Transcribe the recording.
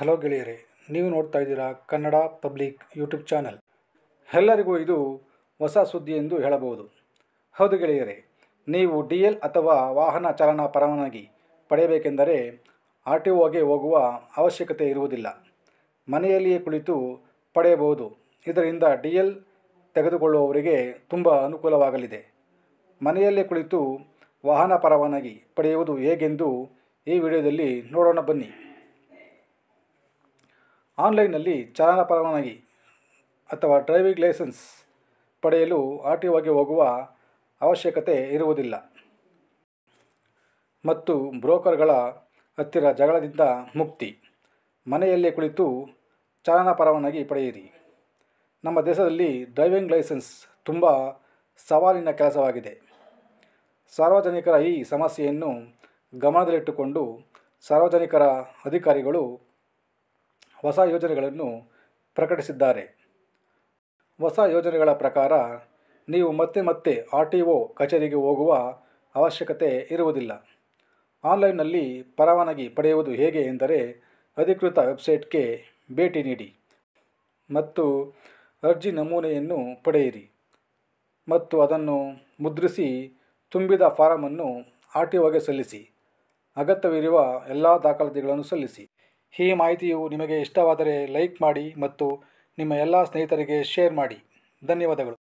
hello ಗೆಳೆಯರೆ ನೀವು ನೋಡ್ತಾ ಇದ್ದೀರಾ ಕನ್ನಡ ಪಬ್ಲಿಕ್ ಯೂಟ್ಯೂಬ್ ಚಾನಲ್ ಎಲ್ಲರಿಗೂ ಇದು ಹೊಸ ಸುದ್ದಿ ಎಂದು ಹೇಳಬಹುದು ಹೌದು ಗೆಳೆಯರೆ ನೀವು ಡಿ ಎಲ್ ಅಥವಾ ವಾಹನ ಚಾಲನಾ ಪರವಾನಗಿ ಪಡೆಯಬೇಕೆಂದರೆ ಆರ್ ಟಿ ಒಗೆ ಹೋಗುವ ಅವಶ್ಯಕತೆ ಇರುವುದಿಲ್ಲ ಮನೆಯಲ್ಲಿಯೇ ಕುಳಿತು ಪಡೆಯಬಹುದು ಇದರಿಂದ ಡಿ ಎಲ್ ತೆಗೆದುಕೊಳ್ಳುವವರಿಗೆ ತುಂಬ ಅನುಕೂಲವಾಗಲಿದೆ ಮನೆಯಲ್ಲೇ ಕುಳಿತು ವಾಹನ ಪರವಾನಗಿ ಪಡೆಯುವುದು ಹೇಗೆಂದು ಈ ವಿಡಿಯೋದಲ್ಲಿ ನೋಡೋಣ ಬನ್ನಿ ಆನ್ಲೈನ್ನಲ್ಲಿ ಚಾಲನಾ ಪರವಾನಗಿ ಅಥವಾ ಡ್ರೈವಿಂಗ್ ಲೈಸೆನ್ಸ್ ಪಡೆಯಲು ಆರ್ ಟಿ ಒಗೆ ಹೋಗುವ ಅವಶ್ಯಕತೆ ಇರುವುದಿಲ್ಲ ಮತ್ತು ಬ್ರೋಕರ್ಗಳ ಹತ್ತಿರ ಜಗಳದಿಂದ ಮುಕ್ತಿ ಮನೆಯಲ್ಲೇ ಕುಳಿತು ಚಾಲನಾ ಪರವಾನಗಿ ಪಡೆಯಿರಿ ನಮ್ಮ ದೇಶದಲ್ಲಿ ಡ್ರೈವಿಂಗ್ ಲೈಸೆನ್ಸ್ ತುಂಬ ಸವಾಲಿನ ಕೆಲಸವಾಗಿದೆ ಸಾರ್ವಜನಿಕರ ಈ ಸಮಸ್ಯೆಯನ್ನು ಗಮನದಲ್ಲಿಟ್ಟುಕೊಂಡು ಸಾರ್ವಜನಿಕರ ಅಧಿಕಾರಿಗಳು ಹೊಸ ಯೋಜನೆಗಳನ್ನು ಪ್ರಕಟಿಸಿದ್ದಾರೆ ಹೊಸ ಯೋಜನೆಗಳ ಪ್ರಕಾರ ನೀವು ಮತ್ತೆ ಮತ್ತೆ ಆರ್ ಟಿ ಒ ಕಚೇರಿಗೆ ಹೋಗುವ ಅವಶ್ಯಕತೆ ಇರುವುದಿಲ್ಲ ಆನ್ಲೈನ್ನಲ್ಲಿ ಪರವಾನಗಿ ಪಡೆಯುವುದು ಹೇಗೆ ಎಂದರೆ ಅಧಿಕೃತ ವೆಬ್ಸೈಟ್ಗೆ ಭೇಟಿ ನೀಡಿ ಮತ್ತು ಅರ್ಜಿ ನಮೂನೆಯನ್ನು ಪಡೆಯಿರಿ ಮತ್ತು ಅದನ್ನು ಮುದ್ರಿಸಿ ತುಂಬಿದ ಫಾರಮನ್ನು ಆರ್ ಟಿ ಒಗೆ ಸಲ್ಲಿಸಿ ಅಗತ್ಯವಿರುವ ಎಲ್ಲ ದಾಖಲಾತಿಗಳನ್ನು ಸಲ್ಲಿಸಿ ಈ ಮಾಹಿತಿಯು ನಿಮಗೆ ಇಷ್ಟವಾದರೆ ಲೈಕ್ ಮಾಡಿ ಮತ್ತು ನಿಮ್ಮ ಎಲ್ಲ ಸ್ನೇಹಿತರಿಗೆ ಶೇರ್ ಮಾಡಿ ಧನ್ಯವಾದಗಳು